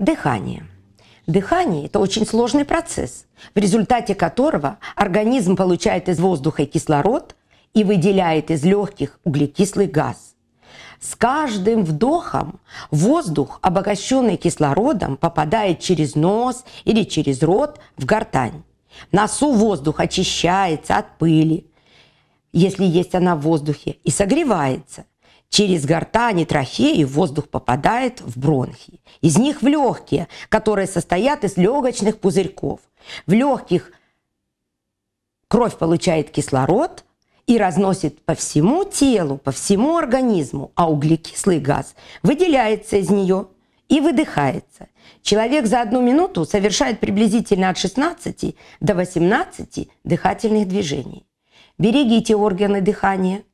Дыхание. Дыхание – это очень сложный процесс, в результате которого организм получает из воздуха кислород и выделяет из легких углекислый газ. С каждым вдохом воздух, обогащенный кислородом, попадает через нос или через рот в гортань. В носу воздух очищается от пыли, если есть она в воздухе, и согревается, Через гортани трахеи воздух попадает в бронхи. Из них в легкие, которые состоят из легочных пузырьков. В легких кровь получает кислород и разносит по всему телу, по всему организму, а углекислый газ выделяется из нее и выдыхается. Человек за одну минуту совершает приблизительно от 16 до 18 дыхательных движений. Берегите органы дыхания –